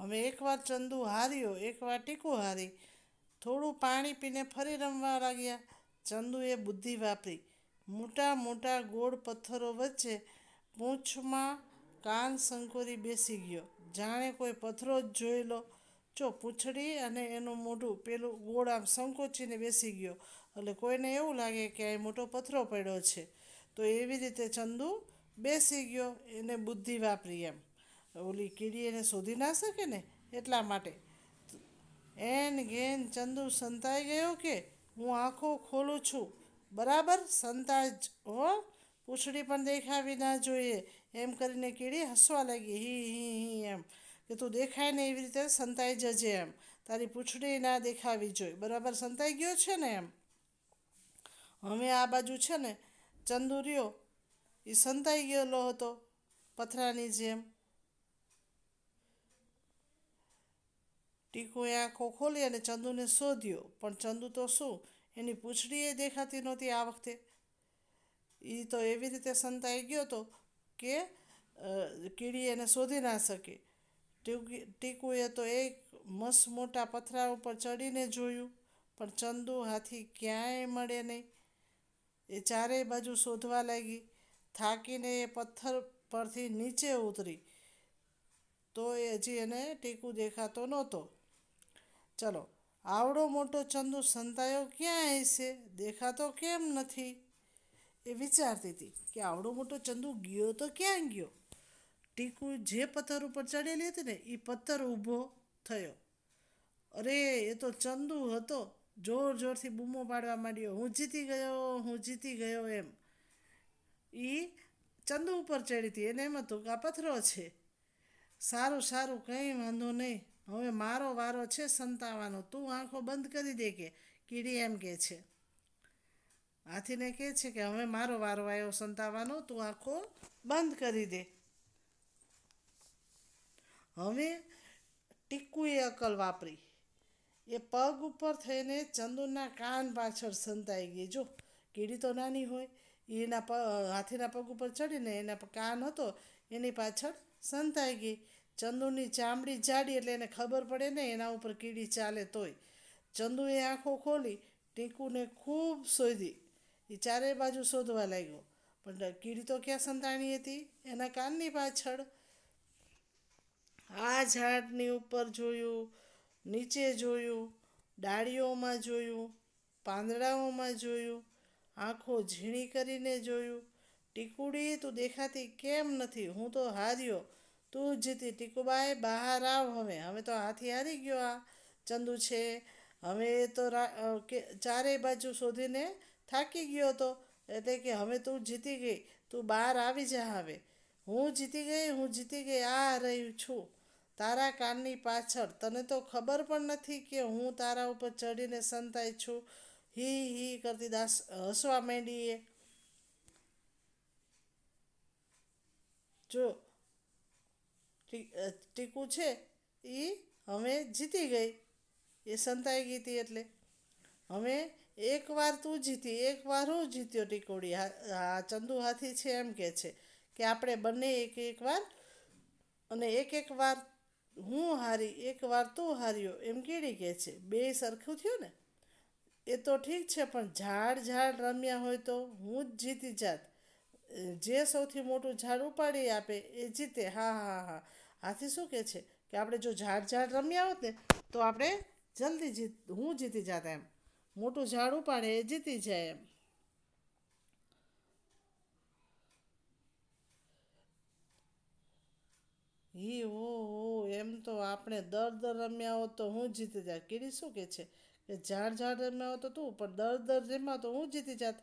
હવે એકવાર ચંદુ હાર્યો એકવાર ટીકું હારી થોડું પાણી પીને ફરી રમવા લાગ્યા ચંદુએ બુદ્ધિ વાપરી મોટા મોટા ગોળ પથ્થરો વચ્ચે પૂંછમાં કાન સંકોરી બેસી ગયો જાણે કોઈ પથ્થરો જ જોઈ લો જો પૂંછડી અને એનું મોઢું પેલું ગોળ આમ સંકોચીને બેસી ગયો એટલે કોઈને એવું લાગે કે આ મોટો પથરો પડ્યો છે તો એવી રીતે ચંદુ બેસી ગયો એને બુદ્ધિ વાપરી એમ ઓલી કીડી એને શોધી ના શકે ને એટલા માટે એન ગેન ચંદુ સંતાઈ ગયો કે હું આંખો ખોલું છું બરાબર સંતા હો પૂછડી પણ દેખાવી ના જોઈએ એમ કરીને કીડી હસવા લાગી હી હી હી એમ કે તું દેખાય ને એવી રીતે સંતાઈ જજે એમ તારી પૂછડી ના દેખાવી જોઈએ બરાબર સંતાઈ ગયો છે ને એમ હવે આ બાજુ છે ને ચંદુરિયો એ સંતાઈ ગયેલો હતો પથરાની જેમ ટીકુએ આંખો ખોલી અને ચંદુને શોધ્યો પણ ચંદુ તો શું એની પૂંછડીએ દેખાતી નહોતી આ વખતે એ તો એવી રીતે સંતાઈ ગયો હતો કે કીડી એને શોધી ના શકે ટીકુએ તો એક મસ્ત મોટા પથરા ઉપર ચડીને જોયું પણ ચંદુ હાથી ક્યાંય મળે નહીં એ ચારેય બાજુ શોધવા લાગી થાકીને એ પથ્થર પરથી નીચે ઉતરી તો એ હજી એને ટીકુ દેખાતો નહોતો ચલો આવડો મોટો ચંદુ સંતાયો ક્યાં હશે દેખાતો કેમ નથી એ વિચારતી હતી કે આવડો મોટો ચંદુ ગયો તો ક્યાં ગયો ટીકુ જે પથ્થર ઉપર ચડેલી હતી ને એ પથ્થર ઊભો થયો અરે એ તો ચંદુ હતો જોર જોરથી બૂમો પાડવા માંડ્યો હું જીતી ગયો હું જીતી ગયો એમ એ ચંદુ ઉપર ચડી હતી એને એમ હતું કે આ પથરો છે સારું સારું કંઈ વાંધો નહીં હવે મારો વારો છે સંતાવાનો તું આંખો બંધ કરી દે કે કીડી એમ કે છે હાથીને કહે છે કે હવે મારો વારો આવ્યો સંતાવાનો તું આંખો બંધ કરી દે હવે ટીકુએ અકલ વાપરી એ પગ ઉપર થઈને ચંદુના કાન પાછળ સંતાઈ ગઈ જો કીડી તો નાની હોય એના હાથીના પગ ઉપર ચડીને એના કાન હતો એની પાછળ સંતાઈ ગઈ ચંદુની ચામડી જાડી એટલે એને ખબર પડે ને એના ઉપર કીડી ચાલે તોય ચંદુએ આંખો ખોલી ટીંકુને ખૂબ શોધી એ ચારે બાજુ શોધવા લાગ્યો પણ કીડી તો ક્યાં સંતાણી હતી એના કાનની પાછળ આ ઝાડની ઉપર જોયું નીચે જોયું ડાળીઓમાં જોયું પાંદડાઓમાં જોયું આંખો ઝીણી કરીને જોયું ટીકુડી તું દેખાતી કેમ નથી હું તો હાર્યો તું જીતી ટીકુબાઈ બહાર આવ હવે હવે તો હાથી હારી ગયો આ ચંદુ છે હવે તો ચારેય બાજુ શોધીને થાકી ગયો હતો એટલે કે હવે તું જીતી ગઈ તું બહાર આવી જા હવે હું જીતી ગઈ હું જીતી ગઈ આ રહ્યું છું તારા કાનની પાછળ તને તો ખબર પણ નથી કે હું તારા ઉપર ચડીને સંતાઈ છું હી હી કરતી દાસ હસવા માંડીએ જો ટીકુ છે એ હવે જીતી ગઈ એ સંતાઈ ગીતી એટલે હવે એકવાર તું જીતી એકવાર હું જીત્યો ટીકોડી આ ચંદુ હાથી છે એમ કે છે કે આપણે બંને એક એક વાર અને એક એક વાર હું હારી એક વાર તું હાર્યો એમ કીડી કહે છે બે સરખું થયું ને એ તો ઠીક છે પણ ઝાડ ઝાડ રમ્યા હોય તો હું જ જીતી જાત જે સૌથી મોટું ઝાડ ઉપાડી આપે એ જીતે હા હા હા હાથી શું કહે છે કે આપણે જો ઝાડ ઝાડ રમ્યા હોત ને તો આપણે જલ્દી જીત હું જીતી જાત એમ મોટું ઝાડ ઉપાડે એ જીતી જાય એમ હી હો હો એમ તો આપણે દર દર રમ્યા હોત તો હું જીતી જાત કીડી શું કે છે કે ઝાડ ઝાડ રમ્યા હોત તો તું પણ દર દર રમ્યા તો હું જીતી જાત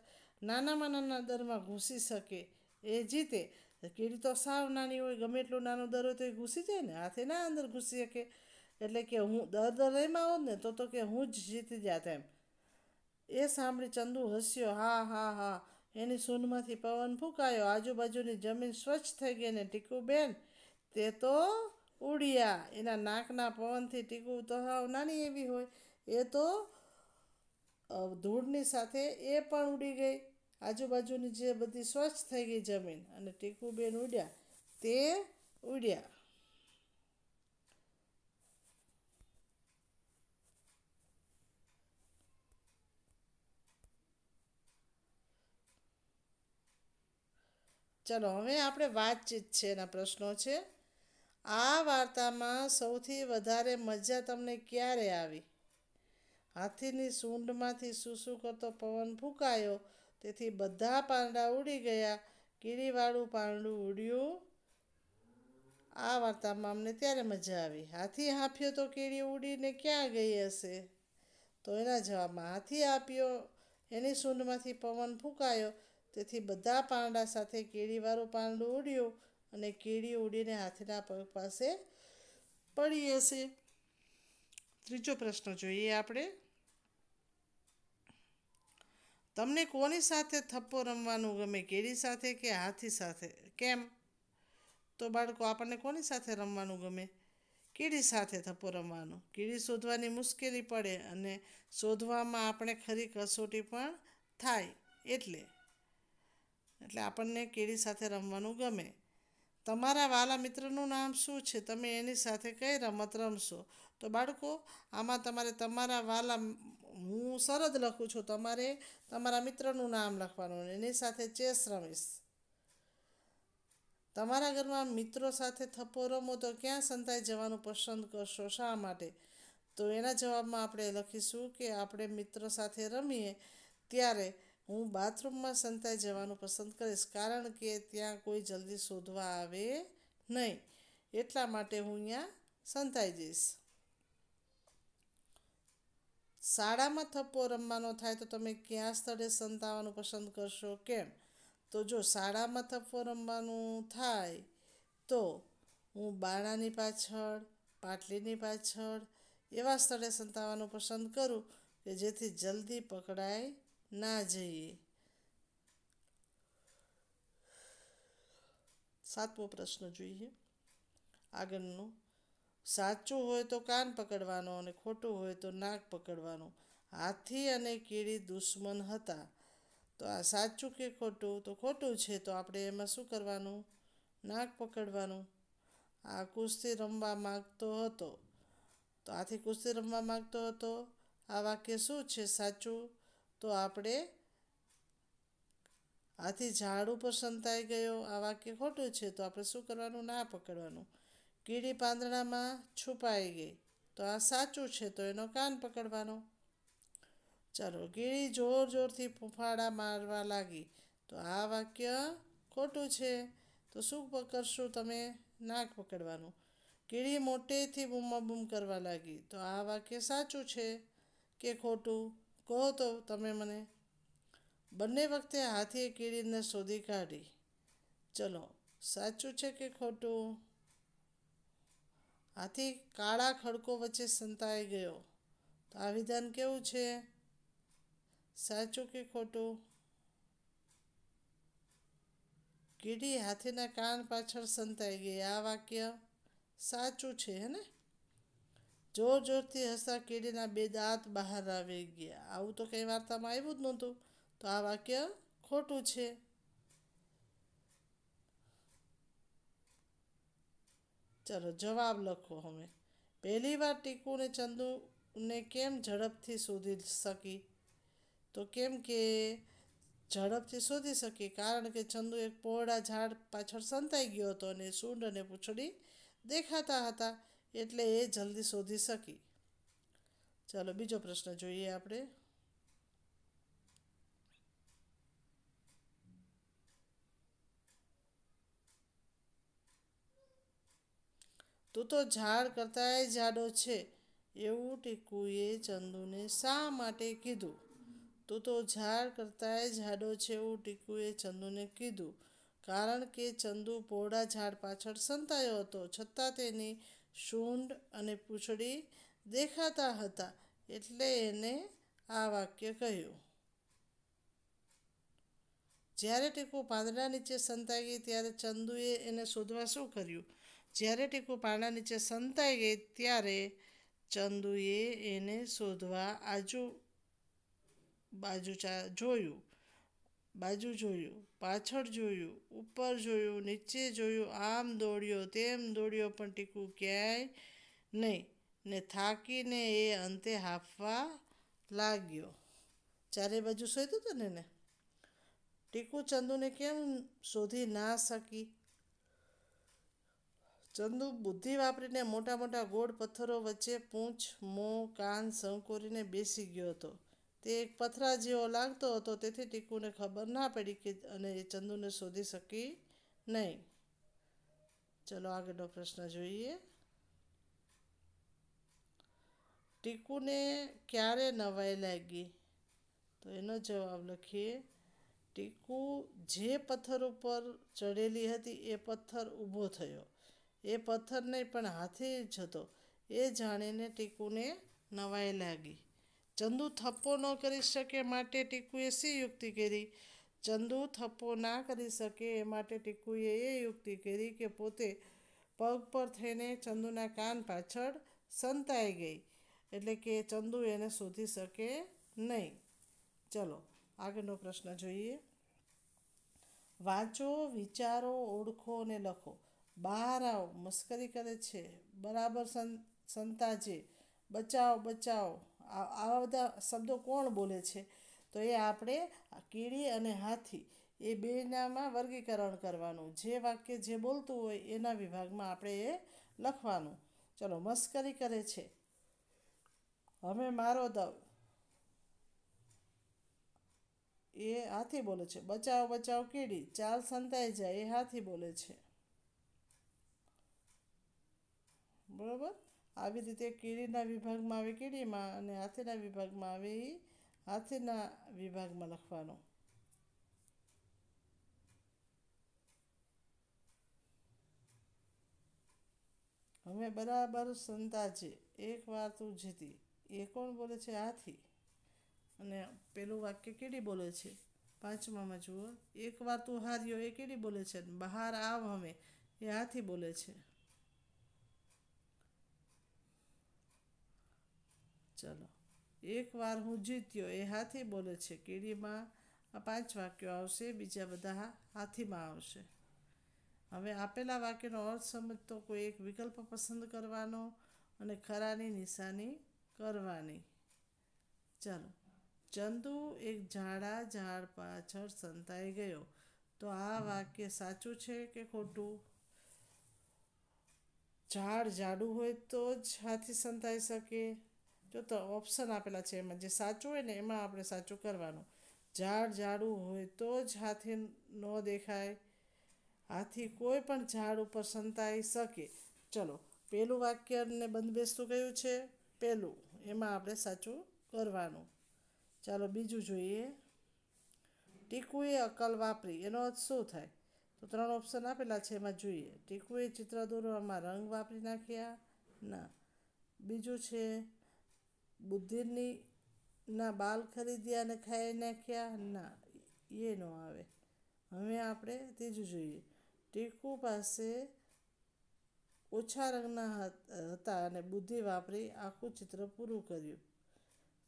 નાનામાં નાના દરમાં ઘૂસી શકે એ જીતે તો કીડી તો સાવ નાની હોય ગમે એટલું નાનું દર હોય તો એ ઘૂસી જાય ને હાથે ના અંદર ઘૂસી શકે એટલે કે હું દર દર એમાં હોત ને તો તો કે હું જ જીતી જાત એમ એ સાંભળી ચંદુ હસ્યો હા હા હા એની સૂનમાંથી પવન ફૂંકાયો આજુબાજુની જમીન સ્વચ્છ થઈ ગઈ ને ટીકુબેન તે તો ઉડિયા એના નાકના પવનથી ટીકુ તો હાવ નાની એવી હોય એ તો ધૂળની સાથે એ પણ ઉડી ગઈ આજુબાજુની જે બધી સ્વચ્છ થઈ ગઈ જમીન અને ટીકુબેન ઉડ્યા તે ઉડ્યા ચલો હવે આપણે વાતચીત છે એના પ્રશ્નો છે આ વાર્તામાં સૌથી વધારે મજા તમને ક્યારે આવી હાથીની સૂંઢમાંથી શું કરતો પવન ફૂંકાયો તેથી બધા પાંદડા ઉડી ગયા કીડીવાળું પાંદડું ઉડ્યું આ વાર્તામાં અમને ત્યારે મજા આવી હાથી હાંફ્યો તો કીડી ઉડીને ક્યાં ગઈ હશે તો એના જવાબમાં હાથી આપ્યો એની સૂંઢમાંથી પવન ફૂંકાયો તેથી બધા પાંદડા સાથે કીડીવાળું પાંદડું ઉડ્યું અને કીડી ઉડીને હાથીના પગ પાસે પડી હશે ત્રીજો પ્રશ્ન જોઈએ આપણે તમને કોની સાથે થપ્પો રમવાનું ગમે કેડી સાથે કે હાથી સાથે કેમ તો બાળકો આપણને કોની સાથે રમવાનું ગમે કીડી સાથે થપ્પો રમવાનો કીડી શોધવાની મુશ્કેલી પડે અને શોધવામાં આપણે ખરી કસોટી પણ થાય એટલે એટલે આપણને કીડી સાથે રમવાનું ગમે તમારા વાલા મિત્રનું નામ શું છે તમે એની સાથે કઈ રમત રમશો તો બાળકો આમાં તમારે તમારા વાલા હું સરદ લખું છું તમારે તમારા મિત્રનું નામ લખવાનું એની સાથે ચેસ રમીશ તમારા ઘરમાં મિત્રો સાથે થપ્પો રમો તો ક્યાં સંતાઈ જવાનું પસંદ કરશો શા માટે તો એના જવાબમાં આપણે લખીશું કે આપણે મિત્રો સાથે રમીએ ત્યારે હું બાથરૂમમાં સંતાઈ જવાનું પસંદ કરીશ કારણ કે ત્યાં કોઈ જલ્દી શોધવા આવે નહીં એટલા માટે હું અહીંયા સંતાઈ જઈશ શાળામાં થપ્પો રમવાનો થાય તો તમે ક્યાં સ્થળે સંતાવાનું પસંદ કરશો કેમ તો જો શાળામાં થપ્પો રમવાનું થાય તો હું બાણાની પાછળ પાટલીની પાછળ એવા સ્થળે સંતાવાનું પસંદ કરું કે જેથી જલ્દી પકડાય ના જઈએ સાતમો પ્રશ્ન જોઈએ આગળનું સાચું હોય તો કાન પકડવાનો અને ખોટું હોય તો નાક પકડવાનું હાથી અને કીડી દુશ્મન હતા તો આ સાચું કે ખોટું તો ખોટું છે તો આપણે એમાં શું કરવાનું નાક પકડવાનું આ કુસ્તી રમવા માગતો હતો તો આથી કુસ્તી રમવા માગતો હતો આ વાક્ય શું છે સાચું તો આપણે આથી ઝાડ ઉપર સંતાઈ ગયો આ વાક્ય ખોટું છે તો આપણે શું કરવાનું ના પકડવાનું કીડી પાંદડામાં છુપાઈ ગઈ તો આ સાચું છે તો એનો કાન પકડવાનો ચાલો કીડી જોર જોરથી ફૂંફાડા મારવા લાગી તો આ વાક્ય ખોટું છે તો શું પકડશું તમે નાક પકડવાનું કીડી મોટેથી બૂમ કરવા લાગી તો આ વાક્ય સાચું છે કે ખોટું કહો તો તમે મને બંને વખતે હાથીએ કીડીને શોધી કાઢી ચલો સાચું છે કે ખોટું આથી કાળા ખડકો વચ્ચે સંતાઈ ગયો તો આ વિધાન કેવું છે સાચું કે ખોટું કીડી હાથીના કાન પાછળ સંતાઈ ગઈ આ વાક્ય સાચું છે હે ને જોર જોરથી હસતા કીડીના બે દાંત બહાર આવી ગયા આવું તો કંઈ વાર્તામાં આવ્યું જ નહોતું તો આ વાક્ય ખોટું છે ચલો જવાબ લખો અમે પહેલી વાર ટીકુને ચંદુને કેમ ઝડપથી શોધી શકી તો કેમ કે ઝડપથી શોધી શકી કારણ કે ચંદુ એક પહોળા ઝાડ પાછળ સંતાઈ ગયો હતો અને સૂંઢ અને પૂંછડી દેખાતા હતા એટલે એ જલ્દી શોધી શકી ચાલો બીજો પ્રશ્ન જોઈએ આપણે તું તો ઝાડ કરતાંય જાડો છે એવું ટીકુએ ચંદુને શા માટે કીધું તું તો ઝાડ કરતાંય જાડો છે એવું ટીકુએ ચંદુને કીધું કારણ કે ચંદુ પોળા ઝાડ પાછળ સંતાયો હતો છતાં તેની શૂંઢ અને પૂંછડી દેખાતા હતા એટલે એને આ વાક્ય કહ્યું જ્યારે ટીકુ પાંદડા નીચે સંતાઈ ગઈ ત્યારે ચંદુએ એને શોધવા શું કર્યું जयरे टीकू पांडा नीचे संताई गई तेरे चंदुए एने शोधवा आजू बाजू चा जु बाजू जु पाचड़ू ऊपर जु नीचे जु आम दौड़ियों तम दौड़ियों पर टीकू क्या नहीं ने थाकी ने हाफवा लागो चार बाजू सोई दू तो चंदू ने कम शोधी ना सकी ચંદુ બુદ્ધિ વાપરીને મોટા મોટા ગોળ પથ્થરો વચ્ચે પૂંછ મોં કાન સંકોરીને બેસી ગયો હતો તે એક પથરા જેવો લાગતો હતો તેથી ટીકુને ખબર ના પડી કે અને એ ચંદુને શોધી શકી નહીં ચલો આગળનો પ્રશ્ન જોઈએ ટીકુને ક્યારે નવાઈ લાગી તો એનો જવાબ લખીએ ટીકુ જે પથ્થર ઉપર ચડેલી હતી એ પથ્થર ઊભો થયો એ પથ્થર નહીં પણ હાથે જ જતો એ જાણીને ટીકુને નવાઈ લાગી ચંદુ થપ્પો ન કરી શકે માટે ટીકુએ શી યુક્તિ કરી ચંદુ થપ્પો ના કરી શકે એ માટે ટીકુએ એ યુક્તિ કરી કે પોતે પગ પર થઈને ચંદુના કાન પાછળ સંતાઈ ગઈ એટલે કે ચંદુ એને શોધી શકે નહીં ચલો આગળનો પ્રશ્ન જોઈએ વાંચો વિચારો ઓળખો અને લખો બહાર આવો મસ્કરી કરે છે બરાબર સંતાજે બચાવ બચાવો આવા બધા શબ્દો કોણ બોલે છે તો એ આપણે કીડી અને હાથી એ બેનામાં વર્ગીકરણ કરવાનું જે વાક્ય જે બોલતું હોય એના વિભાગમાં આપણે એ લખવાનું ચલો મસ્કરી કરે છે હવે મારો દવ એ હાથી બોલે છે બચાવ બચાવ કીડી ચાલ સંતાઈ જાય એ હાથી બોલે છે બરાબર આવી રીતે કેળીના વિભાગમાં આવે કેળીમાં અને હાથેના વિભાગમાં આવે એ હાથેના વિભાગમાં લખવાનો હવે બરાબર સંતાજે વાર તું જીતી એ કોણ બોલે છે હાથી અને પેલું વાક્ય કેડી બોલે છે પાંચમામાં જુઓ એક વાર તું હાર્યો એ કેડી બોલે છે બહાર આવ હવે એ હાથી બોલે છે ચલો એકવાર હું જીત્યો એ હાથી બોલે છે કીડીમાં આ પાંચ વાક્યો આવશે બીજા બધા હાથીમાં આવશે હવે આપેલા વાક્યનો અર્થ સમજતો કોઈ એક વિકલ્પ પસંદ કરવાનો અને ખરાની નિશાની કરવાની ચાલો ચંદુ એક ઝાડા ઝાડ પાછળ સંતાઈ ગયો તો આ વાક્ય સાચું છે કે ખોટું ઝાડ જાડું હોય તો જ હાથી સંતાઈ શકે જો તો ઓપ્શન આપેલા છે એમાં જે સાચું હોય ને એમાં આપણે સાચું કરવાનું ઝાડ ઝાડું હોય તો જ હાથી ન દેખાય હાથી કોઈ પણ ઝાડ ઉપર સંતાઈ શકે ચલો પહેલું વાક્યને બંધ બેસતું કયું છે પહેલું એમાં આપણે સાચું કરવાનું ચાલો બીજું જોઈએ ટીકુએ અકલ વાપરી એનો અર્થ શું થાય તો ત્રણ ઓપ્શન આપેલા છે એમાં જોઈએ ટીકુએ ચિત્ર દોરવામાં રંગ વાપરી નાખ્યા ના બીજું છે બુદ્ધિની ના બાલ ખરીદ્યા અને ખાઈ નાખ્યા ના એ ન આવે હવે આપણે તે જ જોઈએ ટીકુ પાસે ઓછા રંગના હતા અને બુદ્ધિ વાપરી આખું ચિત્ર પૂરું કર્યું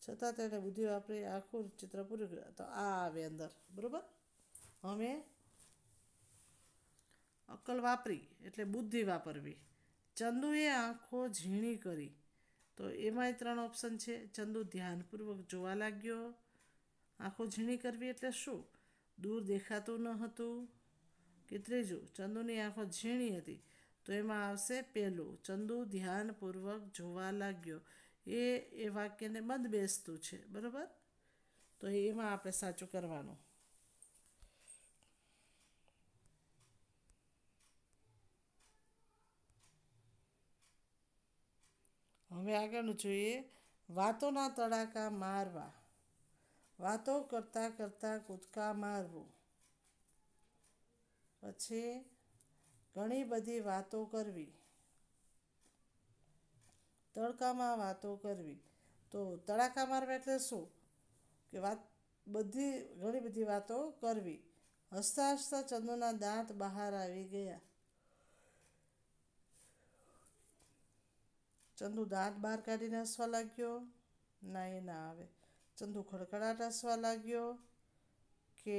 છતાં તેણે બુદ્ધિ વાપરી આખું ચિત્ર પૂરું કર્યું તો આ આવે અંદર બરાબર હવે અકલ વાપરી એટલે બુદ્ધિ વાપરવી ચંદુએ આંખો ઝીણી કરી તો એમાંય ત્રણ ઓપ્શન છે ચંદુ ધ્યાનપૂર્વક જોવા લાગ્યો આંખો ઝીણી કરવી એટલે શું દૂર દેખાતું ન હતું કે ત્રીજું ચંદુની આંખો ઝીણી હતી તો એમાં આવશે પહેલું ચંદુ ધ્યાનપૂર્વક જોવા લાગ્યો એ એ વાક્યને બંધ બેસતું છે બરાબર તો એમાં આપણે સાચું કરવાનું હવે આગળનું જોઈએ વાતોના તડાકા મારવા વાતો કરતાં કરતાં કૂદકા મારવું પછી ઘણી બધી વાતો કરવી તડકામાં વાતો કરવી તો તડાકા મારવા એટલે શું કે વાત બધી ઘણી બધી વાતો કરવી હસતા હસતા ચંદુના દાંત બહાર આવી ગયા ચંદુ દાંત બહાર કાઢીને હસવા લાગ્યો ના એ ના આવે ચંદુ ખડખડાટ હસવા લાગ્યો કે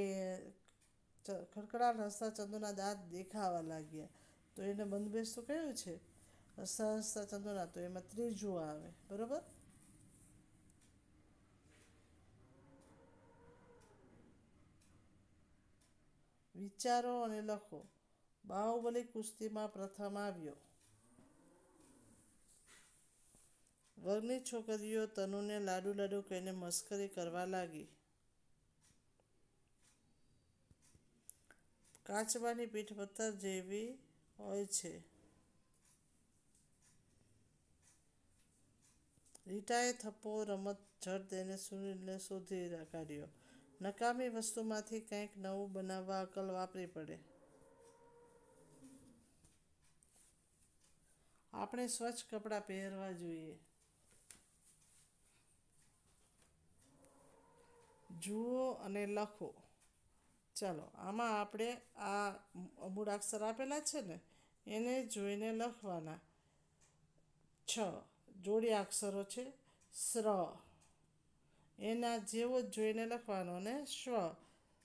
ખડખડાટ હસતા ચંદુના દાંત દેખાવા લાગ્યા તો એને બંધ બેસતું કયું છે હસતા હસતા ચંદુના તો એમાં ત્રીજું આવે બરોબર વિચારો અને લખો બાહુબલી કુસ્તીમાં પ્રથમ આવ્યો વર્ગની છોકરીઓ તનુને લાડુ લાડુ કહીને મસ્કરી કરવા લાગી કાચબાની પીઠ પથ્થર જેવી હોય છે રીટાએ થપ્પો રમત જડ તેને સુનિલને શોધી કાઢ્યો નકામી વસ્તુમાંથી કંઈક નવું બનાવવા અકલ વાપરી પડે આપણે સ્વચ્છ કપડાં પહેરવા જોઈએ જુઓ અને લખો ચાલો આમાં આપણે આ મૂળાક્ષર આપેલા છે ને એને જોઈને લખવાના છ જોડી અક્ષરો છે સ્ર એના જેવો જોઈને લખવાનો ને સ્વ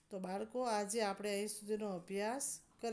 તો બાળકો આજે આપણે અહીં સુધીનો અભ્યાસ